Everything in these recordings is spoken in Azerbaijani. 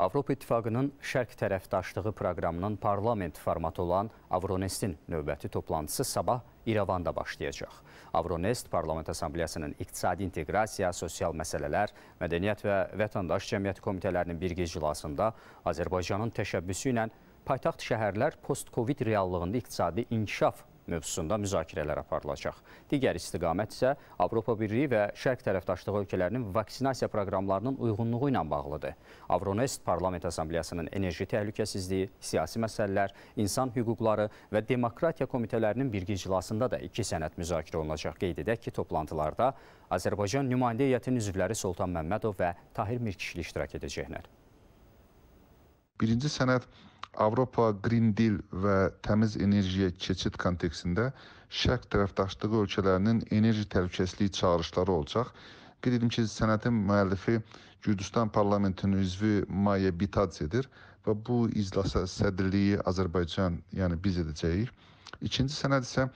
Avropa İttifaqının şərq tərəfdaşlığı proqramının parlament formatı olan Avronestin növbəti toplantısı sabah İrəvanda başlayacaq. Avronest Parlament Assambleyasının iqtisadi inteqrasiya, sosial məsələlər, mədəniyyət və vətəndaş cəmiyyəti komitələrinin birgə iclasında Azərbaycanın təşəbbüsü ilə paytaxt şəhərlər post-Covid reallığında iqtisadi inkişaf mövzusunda müzakirələr aparılacaq. Digər istiqamət isə Avropa Birliyi və Şərq tərəfdaşlığı ölkələrinin vaksinasiya proqramlarının uyğunluğu ilə bağlıdır. Avronest Parlament Assambleyasının enerji təhlükəsizliyi, siyasi məsələlər, insan hüquqları və demokratiya komitələrinin birgə iclasında da iki sənəd müzakirə olunacaq. Qeyd edək ki, toplantılarda Azərbaycan nümayəndə heyətinin üzvləri Soltan Məmmədov və Tahir Mirkişli iştirak edəcəklər. Birinci sənəd Avropa Green Deal və təmiz enerjiyə keçid kontekstində Şərq tərəfdaşlığı ölkələrinin enerji təhlükəsizliyi çağırışları olacaq. Qeyd edim ki, sənədin müəllifi Gürcüstan parlamentinin üzvü Maya Bitadzedir və bu iclasa sədrliyi Azərbaycan, yəni biz edəcəyik. İkinci sənəd isə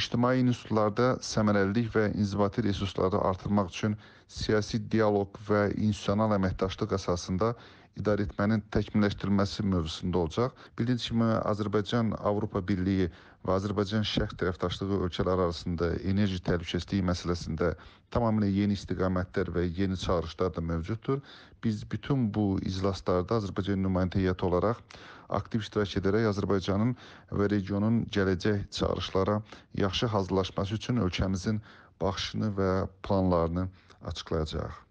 ictimai institutlarda səmərəlilik və inzibati resursları artırmaq üçün siyasi dialoq və institusional əməkdaşlıq əsasında idarəetmənin təkmilləşdirilməsi mövzusunda olacaq. Bildiyiniz kimi Azərbaycan Avropa Birliyi və Azərbaycan şərq tərəfdaşlığı ölkələri arasında enerji təhlükəsizliyi məsələsində tamamilə yeni istiqamətlər və yeni çağırışlar da mövcuddur. Biz bütün bu iclaslarda Azərbaycan nümayəndə heyəti olaraq aktiv iştirak edərək Azərbaycanın və regionun gələcək çağırışlara yaxşı hazırlaşması üçün ölkəmizin baxışını və planlarını açıqlayacağıq.